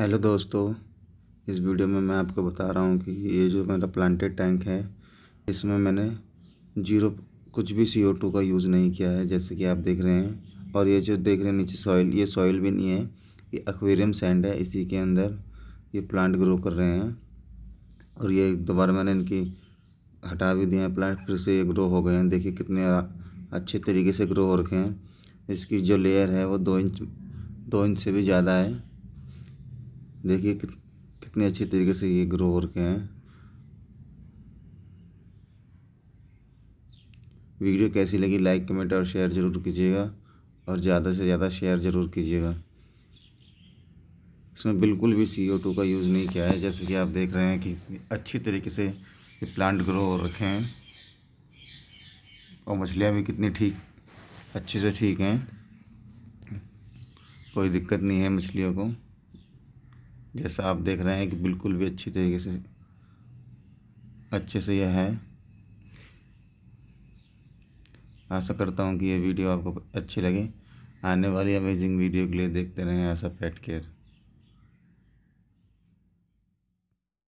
hello दोस्तों इस video में मैं आपको बता रहा हूँ कि ये जो मेरा प्लांटेड टैंक है इसमें मैंने जीरो कुछ भी सी ओ टू का यूज़ नहीं किया है जैसे कि आप देख रहे हैं और ये जो देख रहे हैं नीचे सॉइल ये सॉइल भी नहीं है ये एक्वेरियम सैंड है इसी के अंदर ये प्लांट ग्रो कर रहे हैं और ये दोबारा मैंने इनकी हटा भी दिए हैं प्लांट फिर से ये ग्रो हो गए हैं देखिए कितने अच्छे तरीके से ग्रो हो रखे हैं इसकी जो लेयर है वो दो इंच दो इंच से भी ज़्यादा है देखिए कितने अच्छे तरीके से ये ग्रो हो रखे हैं वीडियो कैसी लगी लाइक कमेंट और शेयर ज़रूर कीजिएगा और ज़्यादा से ज़्यादा शेयर ज़रूर कीजिएगा इसमें बिल्कुल भी सी ओ टू का यूज़ नहीं किया है जैसे कि आप देख रहे हैं कि अच्छी तरीके से ये प्लांट ग्रो हो रखे हैं और मछलियाँ भी कितनी ठीक अच्छे से ठीक हैं कोई दिक्कत नहीं है मछलियों को जैसा आप देख रहे हैं कि बिल्कुल भी अच्छी तरीके से अच्छे से यह है आशा करता हूँ कि यह वीडियो आपको अच्छी लगे आने वाली अमेजिंग वीडियो के लिए देखते रहें आशा पेट केयर